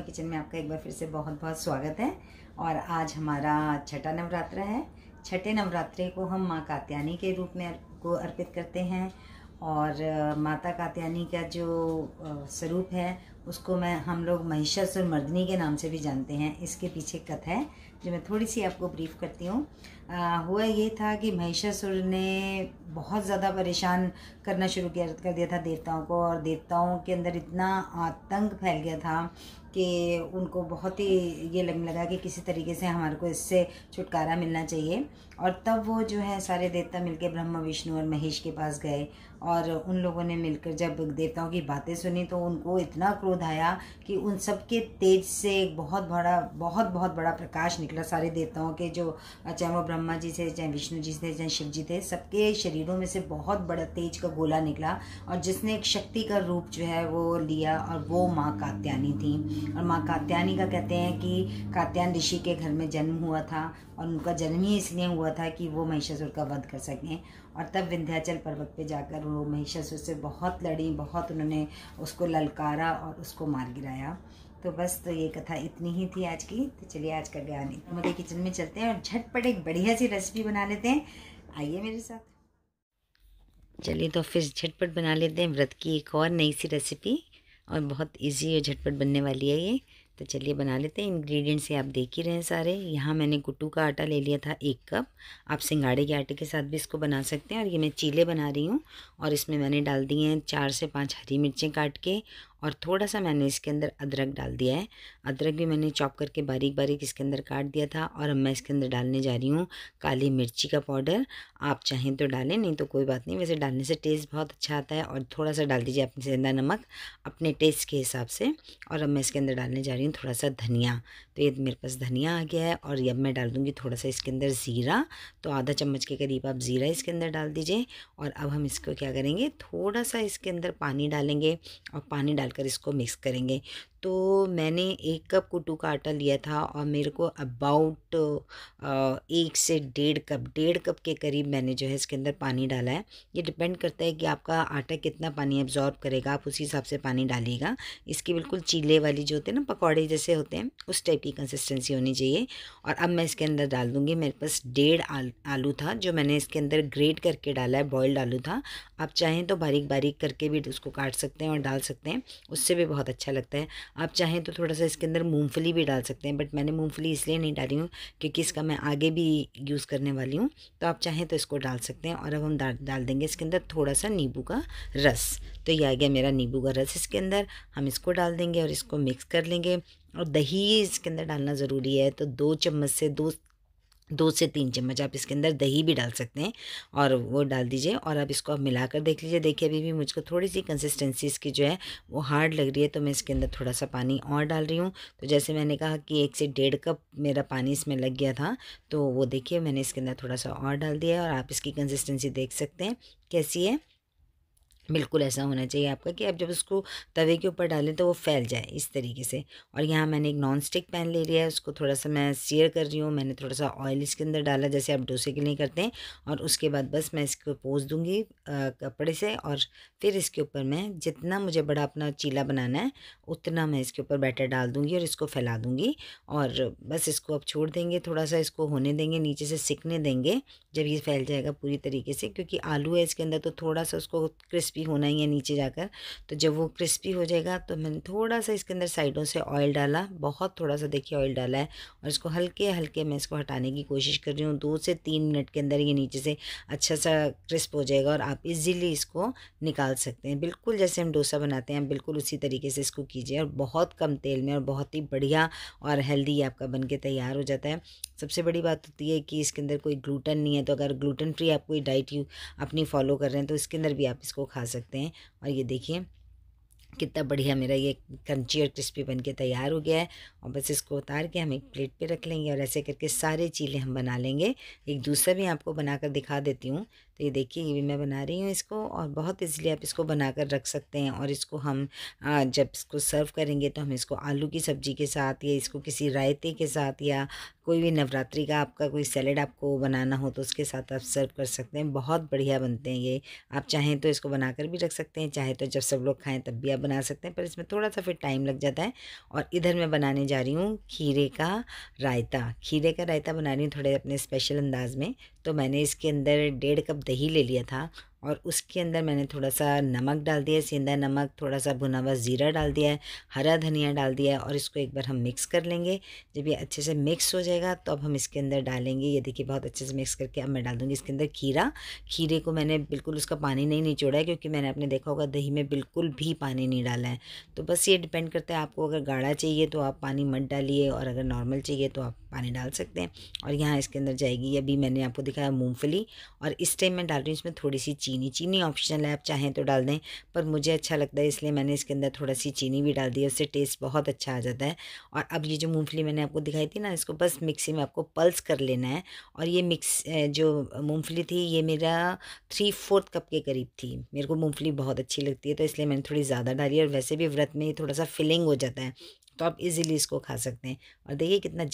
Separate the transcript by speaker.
Speaker 1: परिक्रमा किचन में आपका एक बार फिर से बहुत बहुत स्वागत है और आज हमारा छठा नवरात्र है छठे नवरात्रे को हम माँ कात्यानी के रूप में को अर्पित करते हैं और माता कात्यानी का जो स्वरूप है उसको मैं हम लोग महिषासुर मर्दनी के नाम से भी जानते हैं इसके पीछे कथा है जो मैं थोड़ी सी आपको ब्रीफ करती हूँ हुआ ये था कि महिषासुर ने बहुत ज़्यादा परेशान करना शुरू किया कर दिया था देवताओं को और देवताओं के अंदर इतना आतंक फैल गया था कि उनको बहुत ही ये लगने लगा कि किसी तरीके से हमारे को इससे छुटकारा मिलना चाहिए और तब वो जो है सारे देवता मिलकर ब्रह्म विष्णु और महेश के पास गए और उन लोगों ने मिलकर जब देवताओं की बातें सुनी तो उनको इतना क्रोध आया कि उन सब के तेज से एक बहुत बड़ा बहुत बहुत बड़ा प्रकाश निकला सारे देवताओं के जो चाहे वो ब्रह्मा जी थे चाहे विष्णु जी थे चाहे शिव जी थे सबके शरीरों में से बहुत बड़ा तेज का गोला निकला और जिसने एक शक्ति का रूप जो है वो लिया और वो माँ कात्यानी थी और माँ कात्यानी का कहते हैं कि कात्यान ऋषि के घर में जन्म हुआ था और उनका जन्म ही इसलिए हुआ था कि वो महिषासुर का वध कर सकें और तब विंध्याचल पर्वत पे जाकर वो महिषासुर से बहुत लड़ी बहुत उन्होंने उसको ललकारा और उसको मार गिराया तो बस तो ये कथा इतनी ही थी आज की तो चलिए आज का ज्ञान मेरे किचन में चलते हैं और झटपट एक बढ़िया सी रेसिपी बना लेते हैं आइए मेरे साथ चलिए तो फिर झटपट बना लेते हैं व्रत की एक और नई सी रेसिपी और बहुत इजी और झटपट बनने वाली है ये तो चलिए बना लेते हैं इंग्रेडिएंट्स ये आप देख ही रहे हैं सारे यहाँ मैंने गुट्टू का आटा ले लिया था एक कप आप सिंगाड़े के आटे के साथ भी इसको बना सकते हैं और ये मैं चीले बना रही हूँ और इसमें मैंने डाल दिए हैं चार से पाँच हरी मिर्चें काट के और थोड़ा सा मैंने इसके अंदर अदरक डाल दिया है अदरक भी मैंने चॉप करके बारीक बारीक इसके अंदर काट दिया था और अब मैं इसके अंदर डालने जा रही हूँ काली मिर्ची का पाउडर आप चाहें तो डालें नहीं तो कोई बात नहीं वैसे डालने से टेस्ट बहुत अच्छा आता है और थोड़ा सा डाल दीजिए अपने जिंदा नमक अपने टेस्ट के हिसाब से और अब मैं इसके अंदर डालने जा रही हूँ थोड़ा सा धनिया तो ये मेरे पास धनिया आ गया है और अब मैं डाल दूँगी थोड़ा सा इसके अंदर ज़ीरा तो आधा चम्मच के करीब आप ज़ीरा इसके अंदर डाल दीजिए और अब हम इसको क्या करेंगे थोड़ा सा इसके अंदर पानी डालेंगे और पानी डाल डालकर इसको मिक्स करेंगे तो मैंने एक कप कुटू का आटा लिया था और मेरे को अबाउट एक से डेढ़ कप डेढ़ कप के करीब मैंने जो है इसके अंदर पानी डाला है ये डिपेंड करता है कि आपका आटा कितना पानी एब्जॉर्ब करेगा आप उसी हिसाब से पानी डालिएगा इसकी बिल्कुल चीले वाली जो होते हैं ना पकौड़े जैसे होते हैं उस टाइप की कंसिस्टेंसी होनी चाहिए और अब मैं इसके अंदर डाल दूँगी मेरे पास डेढ़ आल, आलू था जो मैंने इसके अंदर ग्रेट करके डाला है बॉयल्ड आलू था आप चाहें तो बारीक बारीक करके भी उसको काट सकते हैं और डाल सकते हैं उससे भी बहुत अच्छा लगता है आप चाहें तो थोड़ा सा इसके अंदर मूँगफली भी डाल सकते हैं बट मैंने मूँगफली इसलिए नहीं डाली हूँ क्योंकि इसका मैं आगे भी यूज़ करने वाली हूँ तो आप चाहें तो इसको डाल सकते हैं और अब हम डाल डाल देंगे इसके अंदर थोड़ा सा नींबू का रस तो ये आ गया मेरा नींबू का रस इसके अंदर हम इसको डाल देंगे और इसको मिक्स कर लेंगे और दही इसके अंदर डालना ज़रूरी है तो दो चम्मच से दो दो से तीन चम्मच आप इसके अंदर दही भी डाल सकते हैं और वो डाल दीजिए और आप इसको आप मिलाकर देख लीजिए देखिए अभी भी मुझको थोड़ी सी कंसिस्टेंसी इसकी जो है वो हार्ड लग रही है तो मैं इसके अंदर थोड़ा सा पानी और डाल रही हूँ तो जैसे मैंने कहा कि एक से डेढ़ कप मेरा पानी इसमें लग गया था तो वो देखिए मैंने इसके अंदर थोड़ा सा और डाल दिया है और आप इसकी कंसिस्टेंसी देख सकते हैं कैसी है बिल्कुल ऐसा होना चाहिए आपका कि आप जब उसको तवे के ऊपर डालें तो वो फैल जाए इस तरीके से और यहाँ मैंने एक नॉन स्टिक पैन ले लिया है उसको थोड़ा सा मैं सीयर कर रही हूँ मैंने थोड़ा सा ऑयल इसके अंदर डाला जैसे आप डोसे के लिए करते हैं और उसके बाद बस मैं इसको पोस दूँगी कपड़े से और फिर इसके ऊपर मैं जितना मुझे बड़ा अपना चीला बनाना है उतना मैं इसके ऊपर बैटर डाल दूँगी और इसको फैला दूँगी और बस इसको आप छोड़ देंगे थोड़ा सा इसको होने देंगे नीचे से सिकने देंगे जब ये फैल जाएगा पूरी तरीके से क्योंकि आलू है इसके अंदर तो थोड़ा सा उसको क्रिस्पी क्रिस्पी होना ही है नीचे जाकर तो जब वो क्रिस्पी हो जाएगा तो मैंने थोड़ा सा इसके अंदर साइडों से ऑयल डाला बहुत थोड़ा सा देखिए ऑयल डाला है और इसको हल्के हल्के मैं इसको हटाने की कोशिश कर रही हूँ दो से तीन मिनट के अंदर ये नीचे से अच्छा सा क्रिस्प हो जाएगा और आप इजीली इसको निकाल सकते हैं बिल्कुल जैसे हम डोसा बनाते हैं बिल्कुल उसी तरीके से इसको कीजिए और बहुत कम तेल में और बहुत ही बढ़िया और हेल्दी आपका बन के तैयार हो जाता है सबसे बड़ी बात होती है कि इसके अंदर कोई ग्लूटन नहीं है तो अगर ग्लूटन फ्री आप कोई डाइट यू अपनी फॉलो कर रहे हैं तो इसके अंदर भी आप इसको खा सकते हैं और ये देखिए कितना बढ़िया मेरा ये क्रंची और क्रिस्पी बन के तैयार हो गया है और बस इसको उतार के हम एक प्लेट पे रख लेंगे और ऐसे करके सारे चीले हम बना लेंगे एक दूसरा भी आपको बनाकर दिखा देती हूँ तो ये देखिए ये भी मैं बना रही हूँ इसको और बहुत इजीली आप इसको बनाकर रख सकते हैं और इसको हम जब इसको सर्व करेंगे तो हम इसको आलू की सब्ज़ी के साथ या इसको किसी रायते के साथ या कोई भी नवरात्रि का आपका कोई सैलड आपको बनाना हो तो उसके साथ आप सर्व कर सकते हैं बहुत बढ़िया बनते हैं ये आप चाहें तो इसको बनाकर भी रख सकते हैं चाहे तो जब सब लोग खाएं तब भी आप बना सकते हैं पर इसमें थोड़ा सा फिर टाइम लग जाता है और इधर मैं बनाने जा रही हूँ खीरे का रायता खीरे का रायता बना रही हूँ थोड़े अपने स्पेशल अंदाज में तो मैंने इसके अंदर डेढ़ कप दही ले लिया था और उसके अंदर मैंने थोड़ा सा नमक डाल दिया सेंधा नमक थोड़ा सा भुना हुआ ज़ीरा डाल दिया है हरा धनिया डाल दिया है और इसको एक बार हम मिक्स कर लेंगे जब ये अच्छे से मिक्स हो जाएगा तो अब हम इसके अंदर डालेंगे ये देखिए बहुत अच्छे से मिक्स करके अब मैं डाल दूँगी इसके अंदर खीरा खीरे को मैंने बिल्कुल उसका पानी नहीं निचोड़ा है क्योंकि मैंने आपने देखा होगा दही में बिल्कुल भी पानी नहीं डाला है तो बस ये डिपेंड करता है आपको अगर गाढ़ा चाहिए तो आप पानी मत डालिए और अगर नॉर्मल चाहिए तो आप पानी डाल सकते हैं और यहाँ इसके अंदर जाएगी अभी मैंने आपको दिखाया मूँगफली और इस टाइम मैं डाल रही हूँ इसमें थोड़ी सी चीनी चीनी ऑप्शनल है आप चाहें तो डाल दें पर मुझे अच्छा लगता है इसलिए मैंने इसके अंदर थोड़ा सी चीनी भी डाल दी है उससे टेस्ट बहुत अच्छा आ जाता है और अब ये जो मूँगफली मैंने आपको दिखाई थी ना इसको बस मिक्सी में आपको पल्स कर लेना है और ये मिक्स जो मूँगफली थी ये मेरा थ्री फोर्थ कप के करीब थी मेरे को मूँगफली बहुत अच्छी लगती है तो इसलिए मैंने थोड़ी ज़्यादा डाली और वैसे भी व्रत में थोड़ा सा फिलिंग हो जाता है तो आप इजीली इसको खा सकते हैं और देखिए कितना